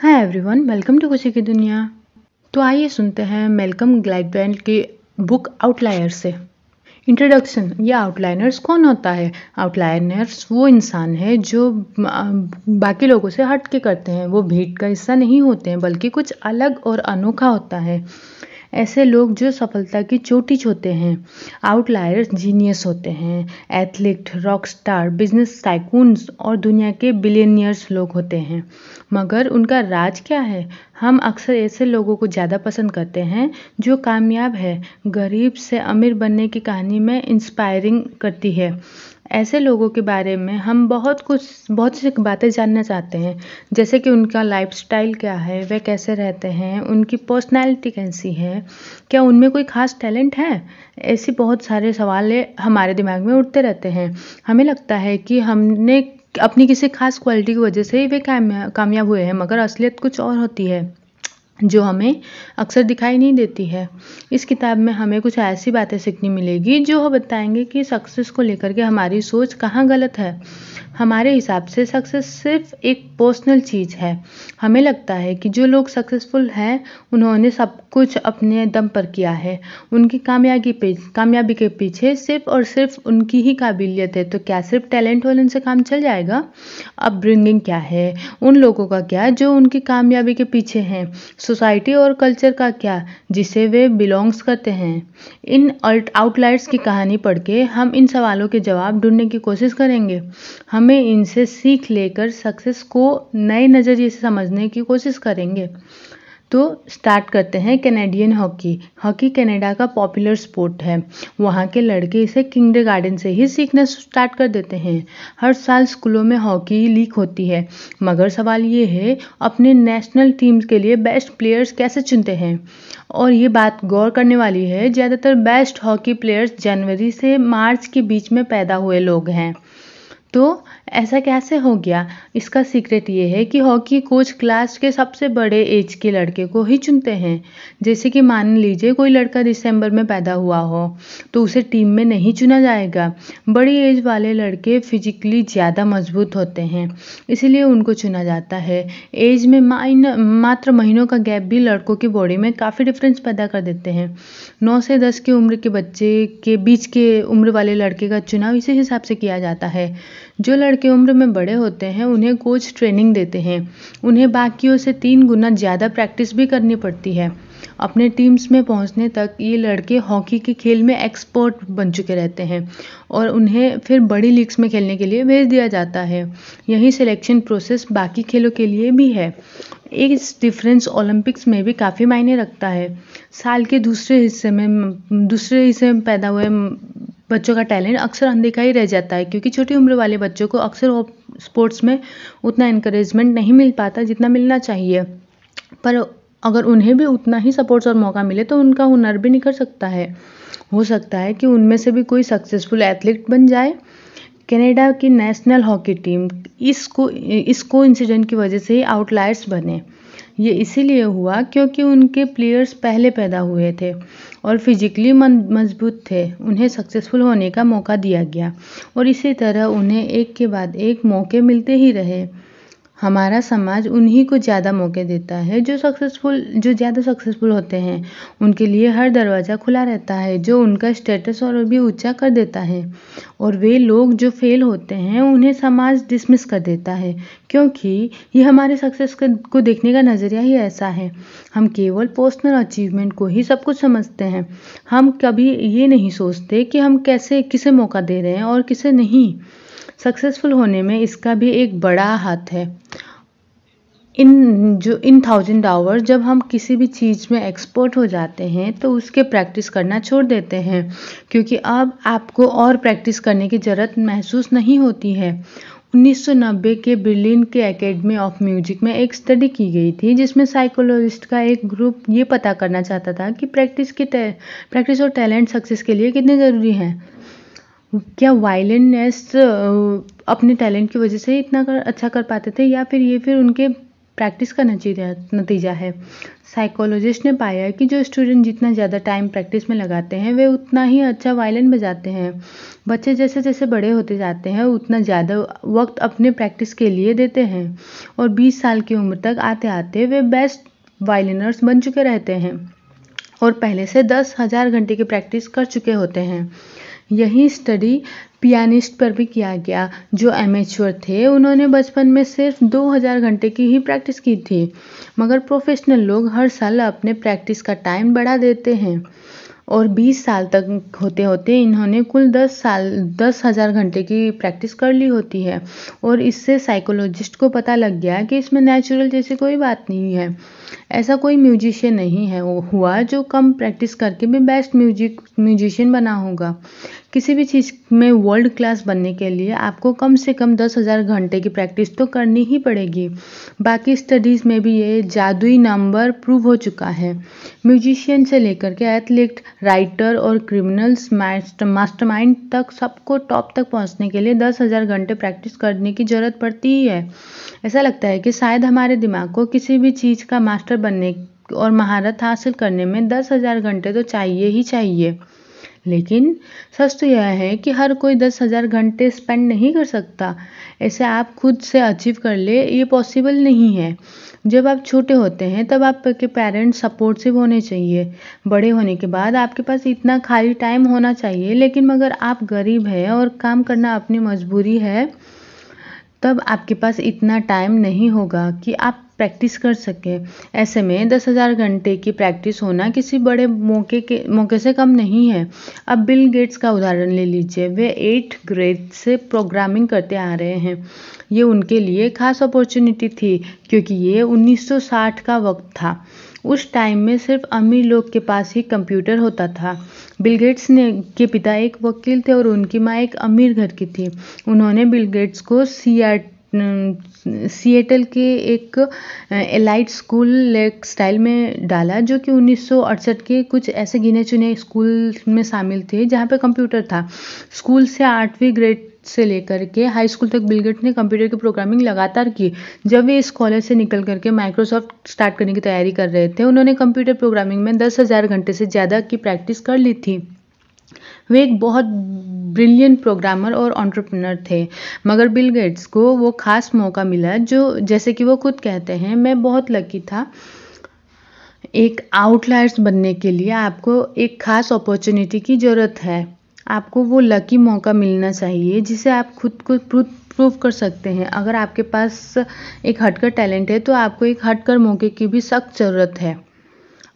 hi everyone welcome to खुशी की दुनिया तो आइए सुनते हैं मेलकम ग्लाइडबैंड की बुक आउटलायर से इंट्रोडक्शन या आउटलाइनर्स कौन होता है आउटलाइनर्स वो इंसान है जो बाकी लोगों से हट के करते हैं वो भीड़ का हिस्सा नहीं होते हैं बल्कि कुछ अलग और अनोखा होता है ऐसे लोग जो सफलता की चोटी छोते हैं आउटलायर्स जीनियस होते हैं athlete rock star business tycoons और दुनिया के बिलियनियर्स लोग होते हैं मगर उनका राज क्या है हम अक्सर ऐसे लोगों को ज़्यादा पसंद करते हैं जो कामयाब है गरीब से अमीर बनने की कहानी में इंस्पायरिंग करती है ऐसे लोगों के बारे में हम बहुत कुछ बहुत सी बातें जानना चाहते हैं जैसे कि उनका लाइफ़स्टाइल क्या है वे कैसे रहते हैं उनकी पर्सनैलिटी कैसी है क्या उनमें कोई ख़ास टैलेंट है ऐसी बहुत सारे सवाल हमारे दिमाग में उठते रहते हैं हमें लगता है कि हमने अपनी किसी ख़ास क्वालिटी की वजह से ही वे कामयाब हुए हैं मगर असलियत कुछ और होती है जो हमें अक्सर दिखाई नहीं देती है इस किताब में हमें कुछ ऐसी बातें सीखने मिलेगी जो बताएंगे कि सक्सेस को लेकर के हमारी सोच कहाँ गलत है हमारे हिसाब से सक्सेस सिर्फ एक पर्सनल चीज़ है हमें लगता है कि जो लोग सक्सेसफुल हैं उन्होंने सब कुछ अपने दम पर किया है उनकी कामयाबी पे कामयाबी के पीछे सिर्फ और सिर्फ उनकी ही काबिलियत है तो क्या सिर्फ टैलेंट वाले उनसे काम चल जाएगा अब ब्रिंगिंग क्या है उन लोगों का क्या जो उनकी कामयाबी के पीछे हैं सोसाइटी और कल्चर का क्या जिसे वे बिलोंग्स करते हैं इन आउटलाइट्स की कहानी पढ़ के हम इन सवालों के जवाब ढूंढने की कोशिश करेंगे हम हमें इनसे सीख लेकर सक्सेस को नए नज़रिए से समझने की कोशिश करेंगे तो स्टार्ट करते हैं कैनेडियन हॉकी हॉकी कनाडा का पॉपुलर स्पोर्ट है वहाँ के लड़के इसे किंगडे गार्डन से ही सीखना स्टार्ट कर देते हैं हर साल स्कूलों में हॉकी लीक होती है मगर सवाल ये है अपने नेशनल टीम के लिए बेस्ट प्लेयर्स कैसे चुनते हैं और ये बात गौर करने वाली है ज़्यादातर बेस्ट हॉकी प्लेयर्स जनवरी से मार्च के बीच में पैदा हुए लोग हैं तो ऐसा कैसे हो गया इसका सीक्रेट ये है कि हॉकी कोच क्लास के सबसे बड़े एज के लड़के को ही चुनते हैं जैसे कि मान लीजिए कोई लड़का दिसंबर में पैदा हुआ हो तो उसे टीम में नहीं चुना जाएगा बड़ी एज वाले लड़के फिजिकली ज़्यादा मजबूत होते हैं इसीलिए उनको चुना जाता है एज में माइन मात्र महीनों का गैप भी लड़कों की बॉडी में काफ़ी डिफरेंस पैदा कर देते हैं नौ से दस की उम्र के बच्चे के बीच के उम्र वाले लड़के का चुनाव इसी हिसाब से किया जाता है जो लड़के उम्र में बड़े होते हैं उन्हें कोच ट्रेनिंग देते हैं उन्हें बाकियों से तीन गुना ज़्यादा प्रैक्टिस भी करनी पड़ती है अपने टीम्स में पहुँचने तक ये लड़के हॉकी के खेल में एक्सपर्ट बन चुके रहते हैं और उन्हें फिर बड़ी लीग्स में खेलने के लिए भेज दिया जाता है यही सिलेक्शन प्रोसेस बाकी खेलों के लिए भी है एक डिफरेंस ओलंपिक्स में भी काफ़ी मायने रखता है साल के दूसरे हिस्से में दूसरे हिस्से में पैदा हुए बच्चों का टैलेंट अक्सर अनदेखा ही रह जाता है क्योंकि छोटी उम्र वाले बच्चों को अक्सर वो स्पोर्ट्स में उतना इंकरेजमेंट नहीं मिल पाता जितना मिलना चाहिए पर अगर उन्हें भी उतना ही सपोर्ट्स और मौका मिले तो उनका हुनर भी निकल सकता है हो सकता है कि उनमें से भी कोई सक्सेसफुल एथलीट बन जाए कनाडा की नेशनल हॉकी टीम इसको इसको इंसिडेंट की वजह से ही आउटलायर्स बने ये इसीलिए हुआ क्योंकि उनके प्लेयर्स पहले पैदा हुए थे और फिजिकली मजबूत थे उन्हें सक्सेसफुल होने का मौका दिया गया और इसी तरह उन्हें एक के बाद एक मौके मिलते ही रहे हमारा समाज उन्हीं को ज़्यादा मौके देता है जो सक्सेसफुल जो ज़्यादा सक्सेसफुल होते हैं उनके लिए हर दरवाज़ा खुला रहता है जो उनका स्टेटस और भी ऊँचा कर देता है और वे लोग जो फेल होते हैं उन्हें समाज डिसमिस कर देता है क्योंकि ये हमारे सक्सेस को देखने का नज़रिया ही ऐसा है हम केवल पर्सनल अचीवमेंट को ही सब कुछ समझते हैं हम कभी ये नहीं सोचते कि हम कैसे किसे मौका दे रहे हैं और किसे नहीं सक्सेसफुल होने में इसका भी एक बड़ा हाथ है इन जो इन थाउजेंड आवर जब हम किसी भी चीज़ में एक्सपर्ट हो जाते हैं तो उसके प्रैक्टिस करना छोड़ देते हैं क्योंकि अब आपको और प्रैक्टिस करने की ज़रूरत महसूस नहीं होती है 1990 के बर्लिन के एकेडमी ऑफ म्यूजिक में एक स्टडी की गई थी जिसमें साइकोलॉजिस्ट का एक ग्रुप ये पता करना चाहता था कि प्रैक्टिस के प्रैक्टिस और टैलेंट सक्सेस के लिए कितने ज़रूरी हैं क्या वायलिनिस्ट अपने टैलेंट की वजह से इतना कर अच्छा कर पाते थे या फिर ये फिर उनके प्रैक्टिस का नतीजा नतीजा है साइकोलॉजिस्ट ने पाया कि जो स्टूडेंट जितना ज़्यादा टाइम प्रैक्टिस में लगाते हैं वे उतना ही अच्छा वायलिन बजाते हैं बच्चे जैसे जैसे बड़े होते जाते हैं उतना ज़्यादा वक्त अपने प्रैक्टिस के लिए देते हैं और 20 साल की उम्र तक आते आते वे बेस्ट वायलिनर्स बन चुके रहते हैं और पहले से दस हज़ार घंटे की प्रैक्टिस कर चुके होते हैं यही स्टडी पियानिस्ट पर भी किया गया जो एमेच्योर थे उन्होंने बचपन में सिर्फ दो हज़ार घंटे की ही प्रैक्टिस की थी मगर प्रोफेशनल लोग हर साल अपने प्रैक्टिस का टाइम बढ़ा देते हैं और बीस साल तक होते होते इन्होंने कुल दस साल दस हज़ार घंटे की प्रैक्टिस कर ली होती है और इससे साइकोलॉजिस्ट को पता लग गया कि इसमें नेचुरल जैसी कोई बात नहीं है ऐसा कोई म्यूजिशियन नहीं है वो हुआ जो कम प्रैक्टिस करके भी बेस्ट म्यूजिक म्यूजिशियन बना होगा किसी भी चीज़ में वर्ल्ड क्लास बनने के लिए आपको कम से कम दस हज़ार घंटे की प्रैक्टिस तो करनी ही पड़ेगी बाकी स्टडीज़ में भी ये जादुई नंबर प्रूव हो चुका है म्यूजिशियन से लेकर के एथलीट राइटर और क्रिमिनल्स मास्टर माइंड तक सबको टॉप तक पहुंचने के लिए दस हज़ार घंटे प्रैक्टिस करने की ज़रूरत पड़ती ही है ऐसा लगता है कि शायद हमारे दिमाग को किसी भी चीज़ का मास्टर बनने और महारत हासिल करने में दस हज़ार घंटे तो चाहिए ही चाहिए लेकिन सच तो यह है कि हर कोई दस हज़ार घंटे स्पेंड नहीं कर सकता ऐसे आप खुद से अचीव कर ले ये पॉसिबल नहीं है जब आप छोटे होते हैं तब आपके पेरेंट्स सपोर्टिव होने चाहिए बड़े होने के बाद आपके पास इतना खाली टाइम होना चाहिए लेकिन मगर आप गरीब है और काम करना अपनी मजबूरी है तब आपके पास इतना टाइम नहीं होगा कि आप प्रैक्टिस कर सकें ऐसे में दस हज़ार घंटे की प्रैक्टिस होना किसी बड़े मौके के मौके से कम नहीं है अब बिल गेट्स का उदाहरण ले लीजिए वे एट ग्रेड से प्रोग्रामिंग करते आ रहे हैं ये उनके लिए खास अपॉर्चुनिटी थी क्योंकि ये 1960 का वक्त था उस टाइम में सिर्फ अमीर लोग के पास ही कंप्यूटर होता था बिल गेट्स ने के पिता एक वकील थे और उनकी माँ एक अमीर घर की थी उन्होंने बिल गेट्स को सी आर सिएटल के एक एलाइट स्कूल लेक स्टाइल में डाला जो कि उन्नीस सौ अड़सठ के कुछ ऐसे गिने चुने स्कूल में शामिल थे जहाँ पे कंप्यूटर था स्कूल से आठवीं ग्रेड से लेकर के हाई स्कूल तक बिलगेट ने कंप्यूटर की प्रोग्रामिंग लगातार की जब वे इस कॉलेज से निकल करके माइक्रोसॉफ्ट स्टार्ट करने की तैयारी कर रहे थे उन्होंने कंप्यूटर प्रोग्रामिंग में दस हज़ार घंटे से ज़्यादा की प्रैक्टिस कर ली थी वे एक बहुत ब्रिलियंट प्रोग्रामर और एंटरप्रेन्योर थे मगर बिल गेट्स को वो खास मौका मिला जो जैसे कि वो खुद कहते हैं मैं बहुत लकी था एक आउटलायर्स बनने के लिए आपको एक खास अपॉर्चुनिटी की ज़रूरत है आपको वो लकी मौका मिलना चाहिए जिसे आप खुद को प्रूव कर सकते हैं अगर आपके पास एक हटकर टैलेंट है तो आपको एक हटकर मौके की भी सख्त ज़रूरत है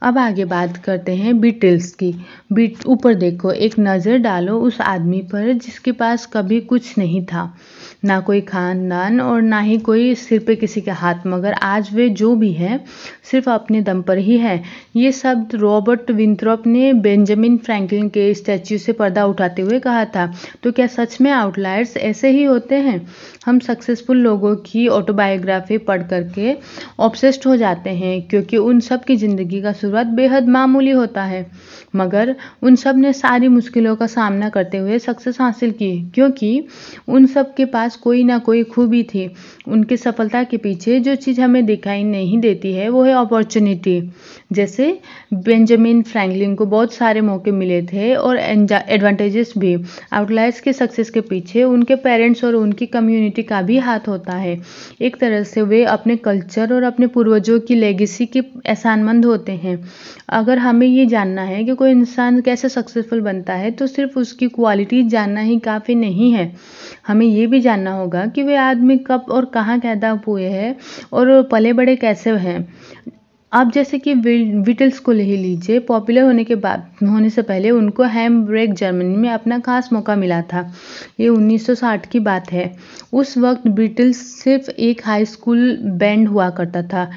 अब आगे बात करते हैं बीटल्स की बीट ऊपर देखो एक नज़र डालो उस आदमी पर जिसके पास कभी कुछ नहीं था ना कोई ख़ानदान और ना ही कोई सिर पे किसी के हाथ मगर आज वे जो भी हैं सिर्फ अपने दम पर ही हैं ये शब्द रॉबर्ट विंथ्रॉप ने बेंजामिन फ्रैंकलिन के स्टैच्यू से पर्दा उठाते हुए कहा था तो क्या सच में आउटलायर्स ऐसे ही होते हैं हम सक्सेसफुल लोगों की ऑटोबायोग्राफी पढ़ करके ऑब्सेस्ड हो जाते हैं क्योंकि उन सब की ज़िंदगी का शुरुआत बेहद मामूली होता है मगर उन सब ने सारी मुश्किलों का सामना करते हुए सक्सेस हासिल की क्योंकि उन सब के पास पास कोई ना कोई खूबी थी उनकी सफलता के पीछे जो चीज़ हमें दिखाई नहीं देती है वो है अपॉर्चुनिटी जैसे बेंजामिन फ्रैंकलिन को बहुत सारे मौके मिले थे और एडवांटेजेस भी आउटलाइट्स के सक्सेस के पीछे उनके पेरेंट्स और उनकी कम्युनिटी का भी हाथ होता है एक तरह से वे अपने कल्चर और अपने पूर्वजों की लेगेसी के एहसानमंद होते हैं अगर हमें ये जानना है कि कोई इंसान कैसे सक्सेसफुल बनता है तो सिर्फ उसकी क्वालिटी जानना ही काफ़ी नहीं है हमें ये भी जानना होगा कि वे आदमी कब और कहाँ पैदा हुए हैं और पले बड़े कैसे हैं आप जैसे कि विटल्स को ले लीजिए पॉपुलर होने के बाद होने से पहले उनको हैम ब्रेक जर्मनी में अपना खास मौका मिला था ये 1960 की बात है उस वक्त बीटल्स सिर्फ एक हाई स्कूल बैंड हुआ करता था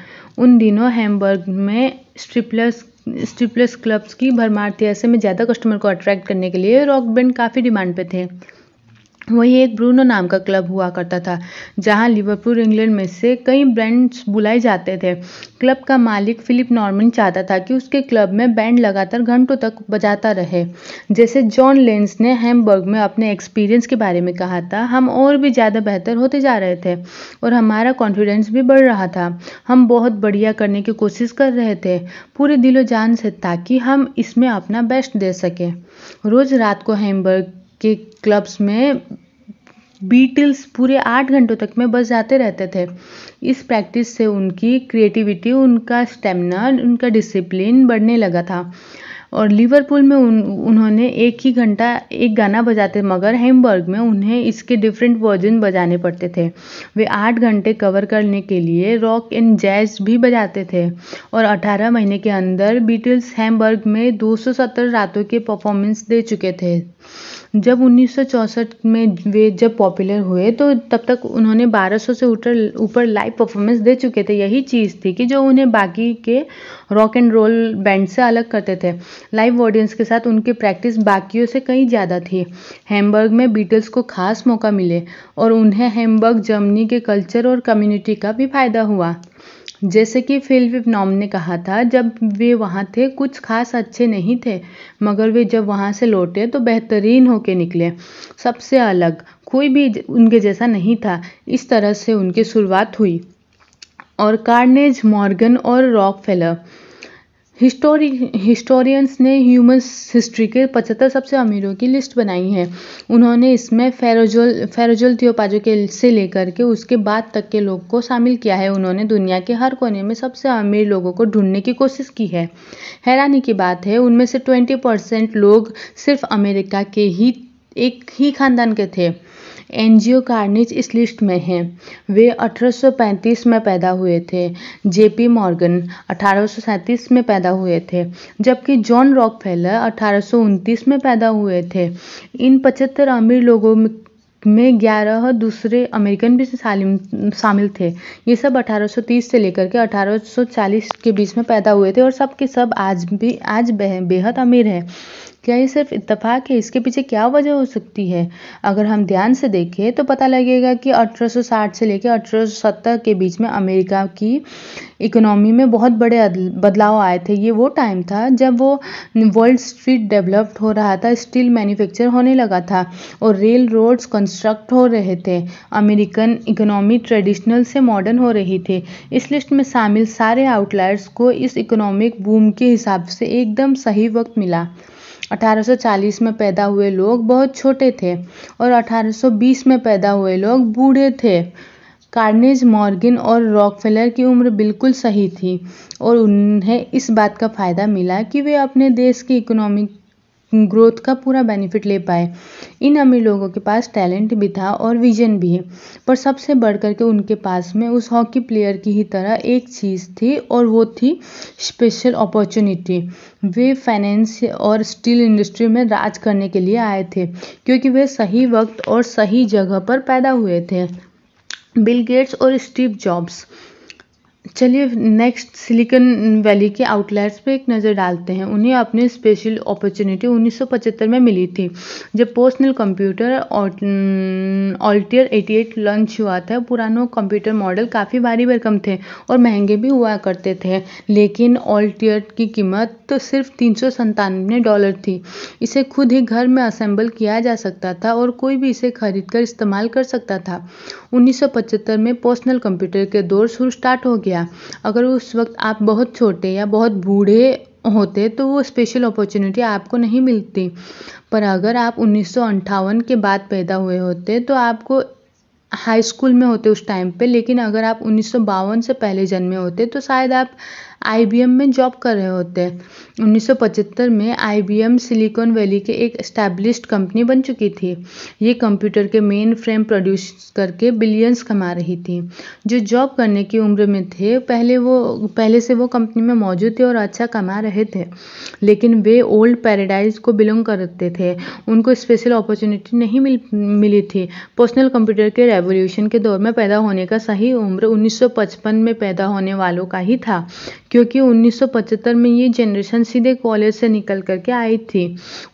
उन दिनों हैमबर्ग में स्ट्रिपलर्स स्ट्रिपलर्स क्लब्स की भरमार थी ऐसे में ज़्यादा कस्टमर को अट्रैक्ट करने के लिए रॉक बैंड काफ़ी डिमांड पे थे वही एक ब्रूनो नाम का क्लब हुआ करता था जहां लिवरपूल इंग्लैंड में से कई ब्रांड्स बुलाए जाते थे क्लब का मालिक फिलिप नॉर्मन चाहता था कि उसके क्लब में बैंड लगातार घंटों तक बजाता रहे जैसे जॉन लेंस ने हेमबर्ग में अपने एक्सपीरियंस के बारे में कहा था हम और भी ज़्यादा बेहतर होते जा रहे थे और हमारा कॉन्फिडेंस भी बढ़ रहा था हम बहुत बढ़िया करने की कोशिश कर रहे थे पूरे दिलो जान से ताकि हम इसमें अपना बेस्ट दे सकें रोज़ रात को हेमबर्ग के क्लब्स में बीटल्स पूरे आठ घंटों तक में जाते रहते थे इस प्रैक्टिस से उनकी क्रिएटिविटी उनका स्टेमिना उनका डिसिप्लिन बढ़ने लगा था और लिवरपूल में उन उन्होंने एक ही घंटा एक गाना बजाते मगर हेमबर्ग में उन्हें इसके डिफरेंट वर्जन बजाने पड़ते थे वे आठ घंटे कवर करने के लिए रॉक एंड जैज भी बजाते थे और 18 महीने के अंदर बीटल्स हेमबर्ग में 270 रातों के परफॉर्मेंस दे चुके थे जब उन्नीस सौ चौंसठ में वे जब पॉपुलर हुए तो तब तक उन्होंने 1200 से ऊपर ऊपर लाइव परफॉर्मेंस दे चुके थे यही चीज़ थी कि जो उन्हें बाकी के रॉक एंड रोल बैंड से अलग करते थे लाइव ऑडियंस के साथ उनकी प्रैक्टिस बाकियों से कहीं ज़्यादा थी हैम्बर्ग में बीटल्स को खास मौका मिले और उन्हें हेमबर्ग जर्मनी के कल्चर और कम्युनिटी का भी फायदा हुआ जैसे कि फिल नॉम ने कहा था जब वे वहाँ थे कुछ खास अच्छे नहीं थे मगर वे जब वहाँ से लौटे तो बेहतरीन होके निकले सबसे अलग कोई भी उनके जैसा नहीं था इस तरह से उनकी शुरुआत हुई और कार्नेज मॉर्गन और रॉक फेलर हिस्टोरी हिस्टोरियंस ने ह्यूमन हिस्ट्री के पचहत्तर सबसे अमीरों की लिस्ट बनाई है उन्होंने इसमें फेरोजोल फेरोजोल थियोपाजो के से लेकर के उसके बाद तक के लोग को शामिल किया है उन्होंने दुनिया के हर कोने में सबसे अमीर लोगों को ढूंढने की कोशिश की है हैरानी की बात है उनमें से ट्वेंटी परसेंट लोग सिर्फ अमेरिका के ही एक ही खानदान के थे एनजीओ कार्निज इस लिस्ट में हैं वे 1835 में पैदा हुए थे जेपी मॉर्गन 1837 में पैदा हुए थे जबकि जॉन रॉकफेलर 1829 में पैदा हुए थे इन पचहत्तर अमीर लोगों में ग्यारह दूसरे अमेरिकन भी शामिल थे ये सब 1830 से लेकर के 1840 के बीच में पैदा हुए थे और सब के सब आज भी आज बेहद अमीर हैं क्या ये सिर्फ इत्तेफाक है इसके पीछे क्या वजह हो सकती है अगर हम ध्यान से देखें तो पता लगेगा कि 1860 से लेकर 1870 के बीच में अमेरिका की इकोनॉमी में बहुत बड़े बदलाव आए थे ये वो टाइम था जब वो वर्ल्ड स्ट्रीट डेवलप्ड हो रहा था स्टील मैन्युफैक्चर होने लगा था और रेल रोड्स कंस्ट्रक्ट हो रहे थे अमेरिकन इकोनॉमी ट्रेडिशनल से मॉडर्न हो रही थी इस लिस्ट में शामिल सारे आउटलायर्स को इस इकोनॉमिक बूम के हिसाब से एकदम सही वक्त मिला अठारह में पैदा हुए लोग बहुत छोटे थे और अठारह में पैदा हुए लोग बूढ़े थे कार्नेज मॉर्गिन और रॉकफेलर की उम्र बिल्कुल सही थी और उन्हें इस बात का फ़ायदा मिला कि वे अपने देश की इकोनॉमिक ग्रोथ का पूरा बेनिफिट ले पाए इन अमीर लोगों के पास टैलेंट भी था और विज़न भी है पर सबसे बढ़ कर के उनके पास में उस हॉकी प्लेयर की ही तरह एक चीज़ थी और वो थी स्पेशल अपॉर्चुनिटी वे फाइनेंस और स्टील इंडस्ट्री में राज करने के लिए आए थे क्योंकि वे सही वक्त और सही जगह पर पैदा हुए थे बिल गेट्स और स्टीव जॉब्स चलिए नेक्स्ट सिलिकन वैली के आउटलेट्स पे एक नज़र डालते हैं उन्हें अपनी स्पेशल अपॉर्चुनिटी 1975 में मिली थी जब पर्सनल कंप्यूटर ऑल्टियर 88 लॉन्च हुआ था पुरानों कंप्यूटर मॉडल काफ़ी भारी भरकम थे और महंगे भी हुआ करते थे लेकिन ऑल्टियर की कीमत तो सिर्फ तीन डॉलर थी इसे खुद ही घर में असेंबल किया जा सकता था और कोई भी इसे खरीद कर इस्तेमाल कर सकता था उन्नीस में पर्सनल कंप्यूटर के दौर शुरू स्टार्ट हो गया मिला अगर उस वक्त आप बहुत छोटे या बहुत बूढ़े होते तो वो स्पेशल अपॉर्चुनिटी आपको नहीं मिलती पर अगर आप उन्नीस सौ के बाद पैदा हुए होते तो आपको हाई स्कूल में होते उस टाइम पे लेकिन अगर आप उन्नीस सौ बावन से पहले जन्मे होते तो शायद आप आई बी एम में जॉब कर रहे होते उन्नीस सौ पचहत्तर में आई एम सिलिकॉन वैली के एक इस्टेब्लिश्ड कंपनी बन चुकी थी ये कंप्यूटर के मेन फ्रेम प्रोड्यूस करके बिलियंस कमा रही थी जो जॉब करने की उम्र में थे पहले वो पहले से वो कंपनी में मौजूद थे और अच्छा कमा रहे थे लेकिन वे ओल्ड पैराडाइज को बिलोंग करते थे उनको स्पेशल अपॉर्चुनिटी नहीं मिल मिली थी पर्सनल कंप्यूटर के रेवोल्यूशन के दौर में पैदा होने का सही उम्र 1955 में पैदा होने वालों का ही था क्योंकि 1975 में ये जनरेशन सीधे कॉलेज से निकल करके आई थी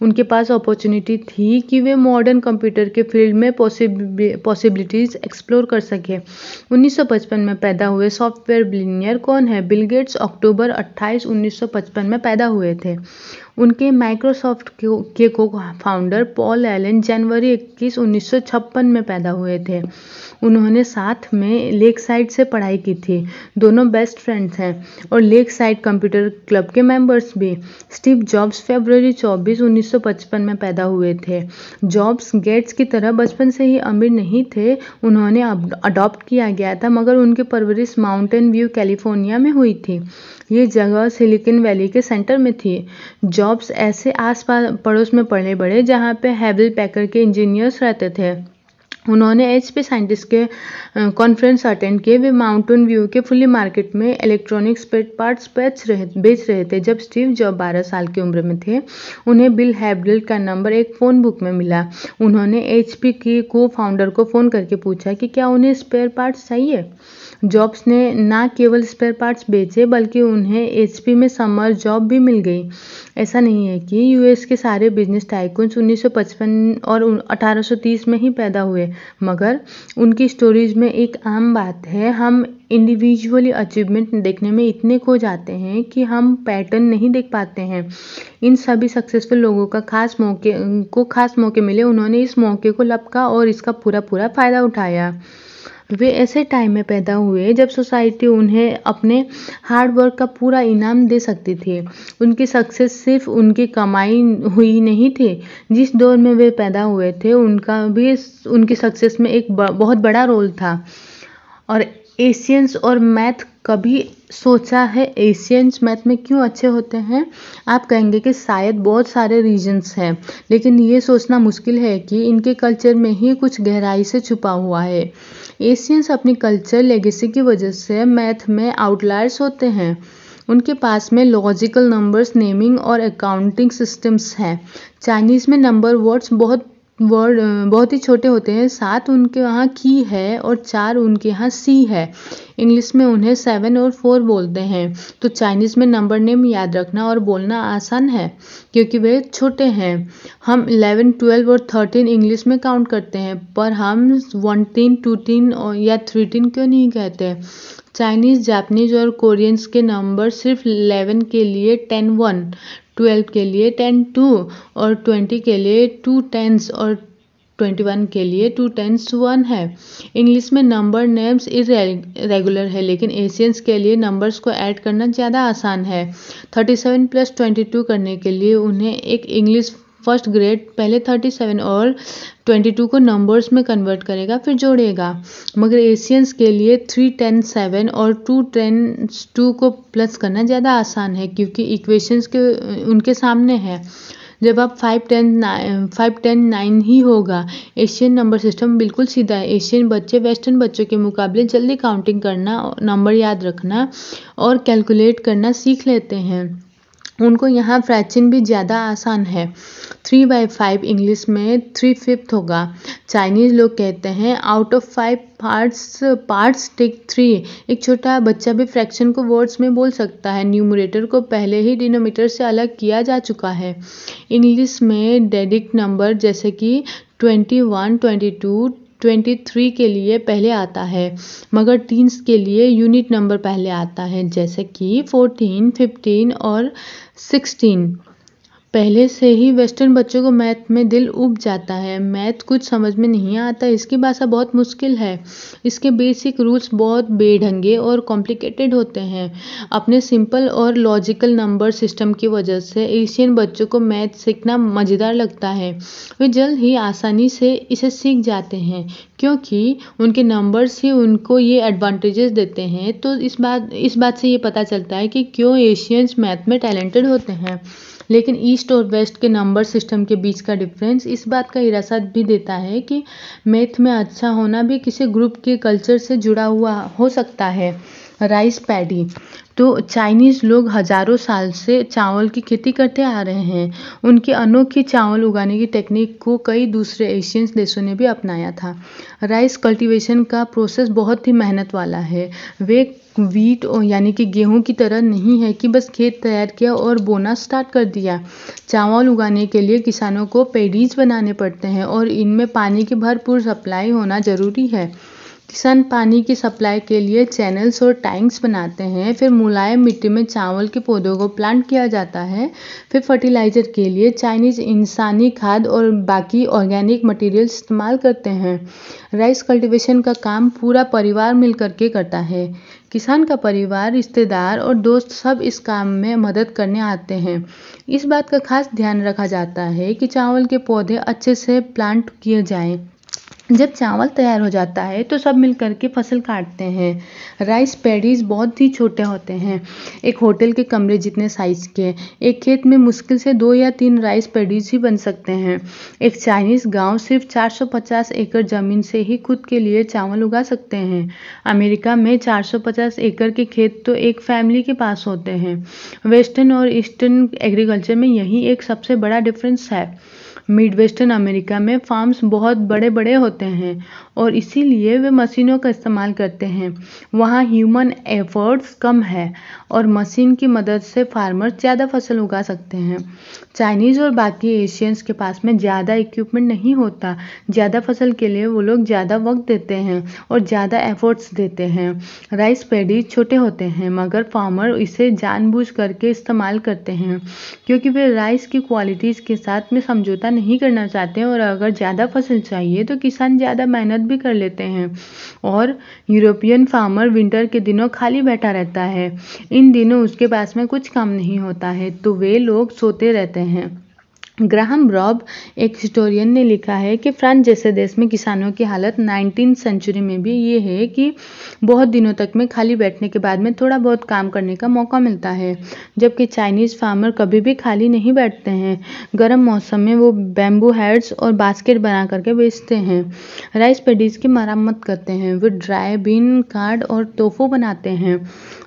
उनके पास अपॉर्चुनिटी थी कि वे मॉडर्न कंप्यूटर के फील्ड में पॉसिबिलिटीज़ एक्सप्लोर कर सकें 1955 में पैदा हुए सॉफ्टवेयर बिलीनियर कौन है बिलगेट्स अक्टूबर 28 1955 में पैदा हुए थे उनके माइक्रोसॉफ्ट के को फाउंडर पॉल एलन जनवरी इक्कीस उन्नीस सौ छप्पन में पैदा हुए थे उन्होंने साथ में लेक साइड से पढ़ाई की थी दोनों बेस्ट फ्रेंड्स हैं और लेक साइड कंप्यूटर क्लब के मेंबर्स भी स्टीव जॉब्स फेबररी चौबीस उन्नीस सौ पचपन में पैदा हुए थे जॉब्स गेट्स की तरह बचपन से ही अमीर नहीं थे उन्होंने अडॉप्ट किया गया था मगर उनकी परवरिश माउंटेन व्यू कैलिफोर्निया में हुई थी ये जगह सिलिकन वैली के सेंटर में थी जॉब जॉब्स ऐसे आस पास पड़ोस में पड़े बड़े जहाँ पे हैविल पैकर के इंजीनियर्स रहते थे उन्होंने एच पी साइंटिस्ट के कॉन्फ्रेंस अटेंड किए वे माउंटेन व्यू के फुली मार्केट में इलेक्ट्रॉनिक स्पेड पार्ट्स बेच रहे बेच रहे थे जब स्टीव जॉब बारह साल की उम्र में थे उन्हें बिल हैबल का नंबर एक फ़ोन बुक में मिला उन्होंने एच पी की को फाउंडर को फ़ोन करके पूछा कि क्या उन्हें स्पेयर पार्ट्स चाहिए जॉब्स ने न केवल स्पेयर पार्ट्स बेचे बल्कि उन्हें एच पी में समर जॉब भी मिल गई ऐसा नहीं है कि यू एस के सारे बिजनेस टाइकून्स उन्नीस सौ पचपन और अठारह सौ तीस में ही पैदा हुए मगर उनकी स्टोरीज में एक आम बात है हम इंडिविजुअली अचीवमेंट देखने में इतने खो जाते हैं कि हम पैटर्न नहीं देख पाते हैं इन सभी सक्सेसफुल लोगों का खास मौके को खास मौके मिले उन्होंने इस मौके को लपका और इसका पूरा पूरा फ़ायदा उठाया वे ऐसे टाइम में पैदा हुए जब सोसाइटी उन्हें अपने हार्ड वर्क का पूरा इनाम दे सकती थी उनकी सक्सेस सिर्फ उनकी कमाई हुई नहीं थी जिस दौर में वे पैदा हुए थे उनका भी उनकी सक्सेस में एक बहुत बड़ा रोल था और एशियंस और मैथ कभी सोचा है एशियंस मैथ में क्यों अच्छे होते हैं आप कहेंगे कि शायद बहुत सारे रीजंस हैं लेकिन ये सोचना मुश्किल है कि इनके कल्चर में ही कुछ गहराई से छुपा हुआ है एशियंस अपनी कल्चर लेगेसी की वजह से मैथ में आउटलायर्स होते हैं उनके पास में लॉजिकल नंबर्स नेमिंग और अकाउंटिंग सिस्टम्स हैं चाइनीज़ में नंबर वर्ड्स बहुत वर्ड बहुत ही छोटे होते हैं सात उनके वहाँ की है और चार उनके यहाँ सी है इंग्लिश में उन्हें सेवन और फोर बोलते हैं तो चाइनीज़ में नंबर नेम याद रखना और बोलना आसान है क्योंकि वे छोटे हैं हम इलेवन ट्वेल्व और थर्टीन इंग्लिश में काउंट करते हैं पर हम वन टीन टू टीन या थ्री टीन क्यों नहीं कहते चाइनीज़ जापनीज और कोरियंस के नंबर सिर्फ इलेवन के लिए टेन वन ट्वेल्व के लिए टेन टू और ट्वेंटी के लिए टू टेंस और ट्वेंटी वन के लिए टू टेंस वन है इंग्लिश में नंबर नेम्स इ रेगुलर है लेकिन एशियंस के लिए नंबर्स को ऐड करना ज़्यादा आसान है thirty seven plus twenty two करने के लिए उन्हें एक इंग्लिश फर्स्ट ग्रेड पहले थर्टी सेवन और ट्वेंटी टू को नंबर्स में कन्वर्ट करेगा फिर जोड़ेगा मगर एशियंस के लिए थ्री टेन सेवन और टू टेन टू को प्लस करना ज़्यादा आसान है क्योंकि इक्वेशंस के उनके सामने है जब आप five ten five ten nine ही होगा एशियन नंबर सिस्टम बिल्कुल सीधा है एशियन बच्चे वेस्टर्न बच्चों के मुकाबले जल्दी काउंटिंग करना नंबर याद रखना और कैलकुलेट करना सीख लेते हैं उनको यहाँ प्राचीन भी ज़्यादा आसान है थ्री बाई फाइव इंग्लिश में थ्री फिफ्थ होगा चाइनीज़ लोग कहते हैं out of five parts parts take three एक छोटा बच्चा भी फ्रैक्शन को वर्ड्स में बोल सकता है न्यूमरेटर को पहले ही डिनोमीटर से अलग किया जा चुका है इंग्लिश में डेडिक नंबर जैसे कि twenty one twenty two twenty three के लिए पहले आता है मगर टीन्स के लिए यूनिट नंबर पहले आता है जैसे कि 14, फिफ्टीन और सिक्सटीन पहले से ही वेस्टर्न बच्चों को मैथ में दिल उब जाता है मैथ कुछ समझ में नहीं आता इसकी भाषा बहुत मुश्किल है इसके बेसिक रूल्स बहुत बेढंगे और कॉम्प्लिकेटेड होते हैं अपने सिंपल और लॉजिकल नंबर सिस्टम की वजह से एशियन बच्चों को मैथ सीखना मज़ेदार लगता है वे जल्द ही आसानी से इसे सीख जाते हैं क्योंकि उनके नंबर्स ही उनको ये एडवांटेजेस देते हैं तो इस बात इस बात से ये पता चलता है कि क्यों एशियंस मैथ में टैलेंटेड होते हैं लेकिन ईस्ट और वेस्ट के नंबर सिस्टम के बीच का डिफरेंस इस बात का हिरासत भी देता है कि मैथ में अच्छा होना भी किसी ग्रुप के कल्चर से जुड़ा हुआ हो सकता है राइस पैडी तो चाइनीज़ लोग हज़ारों साल से चावल की खेती करते आ रहे हैं उनके अनोखी चावल उगाने की टेक्निक को कई दूसरे एशियंस देशों ने भी अपनाया था राइस कल्टीवेशन का प्रोसेस बहुत ही मेहनत वाला है वे वीट यानी कि गेहूं की तरह नहीं है कि बस खेत तैयार किया और बोना स्टार्ट कर दिया चावल उगाने के लिए किसानों को पेडीज बनाने पड़ते हैं और इनमें पानी की भरपूर सप्लाई होना ज़रूरी है किसान पानी की सप्लाई के लिए चैनल्स और टैंक्स बनाते हैं फिर मुलायम मिट्टी में चावल के पौधों को प्लांट किया जाता है फिर फर्टिलाइजर के लिए चाइनीज इंसानी खाद और बाकी ऑर्गेनिक मटेरियल इस्तेमाल करते हैं राइस कल्टीवेशन का काम पूरा परिवार मिल करके करता है किसान का परिवार रिश्तेदार और दोस्त सब इस काम में मदद करने आते हैं इस बात का खास ध्यान रखा जाता है कि चावल के पौधे अच्छे से प्लांट किए जाएँ जब चावल तैयार हो जाता है तो सब मिल के फसल काटते हैं राइस पैडीज़ बहुत ही छोटे होते हैं एक होटल के कमरे जितने साइज़ के एक खेत में मुश्किल से दो या तीन राइस पैडीज़ ही बन सकते हैं एक चाइनीज़ गाँव सिर्फ चार सौ पचास एकड़ ज़मीन से ही खुद के लिए चावल उगा सकते हैं अमेरिका में चार सौ पचास एकड़ के खेत तो एक फैमिली के पास होते हैं वेस्टर्न और ईस्टर्न एग्रीकल्चर में यही एक सबसे बड़ा डिफरेंस है मिडवेस्टर्न अमेरिका में फार्म्स बहुत बड़े बड़े होते हैं और इसीलिए वे मशीनों का इस्तेमाल करते हैं वहाँ ह्यूमन एफ़र्ट्स कम है और मशीन की मदद से फार्मर ज़्यादा फसल उगा सकते हैं चाइनीज़ और बाकी एशियंस के पास में ज़्यादा इक्विपमेंट नहीं होता ज़्यादा फसल के लिए वो लोग ज़्यादा वक्त देते हैं और ज़्यादा एफ़र्ट्स देते हैं राइस पेडी छोटे होते हैं मगर फार्मर इसे जानबूझ करके इस्तेमाल करते हैं क्योंकि वे राइस की क्वालिटीज़ के साथ में समझौता नहीं करना चाहते और अगर ज़्यादा फसल चाहिए तो किसान ज़्यादा मेहनत भी कर लेते हैं और यूरोपियन फार्मर विंटर के दिनों खाली बैठा रहता है इन दिनों उसके पास में कुछ काम नहीं होता है तो वे लोग सोते रहते हैं ग्राहम रॉब एक हिस्टोरियन ने लिखा है कि फ्रांस जैसे देश में किसानों की हालत नाइनटीन सेंचुरी में भी ये है कि बहुत दिनों तक में खाली बैठने के बाद में थोड़ा बहुत काम करने का मौका मिलता है जबकि चाइनीज़ फार्मर कभी भी खाली नहीं बैठते हैं गर्म मौसम में वो बैम्बू हेड्स और बास्केट बना करके बेचते हैं राइस पेडीज की मरम्मत करते हैं वो ड्राई बीन कार्ड और तोहफ़ू बनाते हैं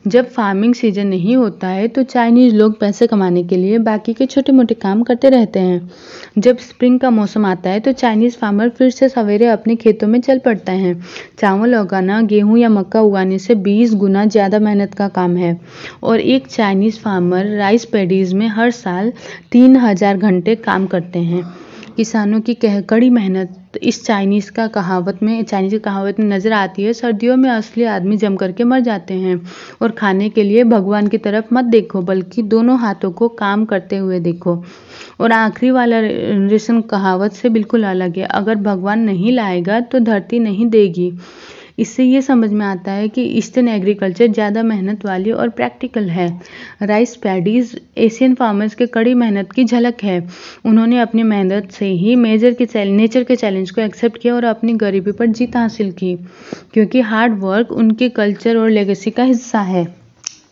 जब फार्मिंग सीजन नहीं होता है तो चाइनीज़ लोग पैसे कमाने के लिए बाकी के छोटे मोटे काम करते रहते हैं जब स्प्रिंग का मौसम आता है तो चाइनीज़ फार्मर फिर से सवेरे अपने खेतों में चल पड़ते हैं चावल उगाना गेहूँ या मक्का उगाने से बीस गुना ज़्यादा मेहनत का काम है और एक चाइनीज़ फार्मर राइस पेडीज में हर साल तीन हज़ार घंटे काम करते हैं किसानों की कह कड़ी मेहनत तो इस चाइनीज़ का कहावत में चाइनीज़ की कहावत में नज़र आती है सर्दियों में असली आदमी जम कर के मर जाते हैं और खाने के लिए भगवान की तरफ मत देखो बल्कि दोनों हाथों को काम करते हुए देखो और आखिरी वाला रेशन कहावत से बिल्कुल अलग है अगर भगवान नहीं लाएगा तो धरती नहीं देगी इससे ये समझ में आता है कि ईस्टर्न एग्रीकल्चर ज़्यादा मेहनत वाली और प्रैक्टिकल है राइस पैडीज एशियन फार्मर्स के कड़ी मेहनत की झलक है उन्होंने अपनी मेहनत से ही मेजर के नेचर के चैलेंज को एक्सेप्ट किया और अपनी गरीबी पर जीत हासिल की क्योंकि हार्ड वर्क उनके कल्चर और लेगेसी का हिस्सा है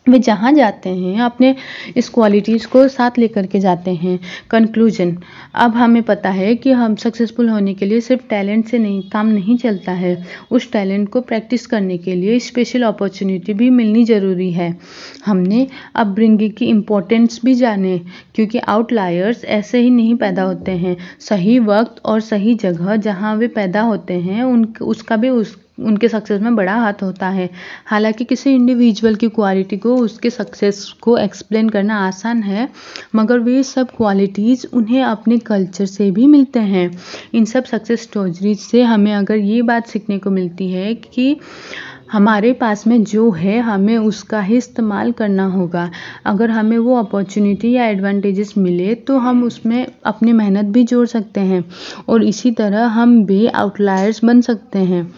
वे जहाँ जाते हैं अपने इस क्वालिटीज़ को साथ लेकर के जाते हैं कंक्लूजन अब हमें पता है कि हम सक्सेसफुल होने के लिए सिर्फ टैलेंट से नहीं काम नहीं चलता है उस टैलेंट को प्रैक्टिस करने के लिए स्पेशल अपॉर्चुनिटी भी मिलनी ज़रूरी है हमने अपब्रिंगिंग की इम्पोर्टेंस भी जाने क्योंकि आउटलायर्स ऐसे ही नहीं पैदा होते हैं सही वक्त और सही जगह जहाँ वे पैदा होते हैं उन उसका भी उस उनके सक्सेस में बड़ा हाथ होता है हालांकि किसी इंडिविजुअल की क्वालिटी को उसके सक्सेस को एक्सप्लेन करना आसान है मगर वे सब क्वालिटीज़ उन्हें अपने कल्चर से भी मिलते हैं इन सब सक्सेस स्टोरीज से हमें अगर ये बात सीखने को मिलती है कि हमारे पास में जो है हमें उसका ही इस्तेमाल करना होगा अगर हमें वो अपॉर्चुनिटी या एडवांटेजेस मिले तो हम उसमें अपनी मेहनत भी जोड़ सकते हैं और इसी तरह हम भी आउटलायर्स बन सकते हैं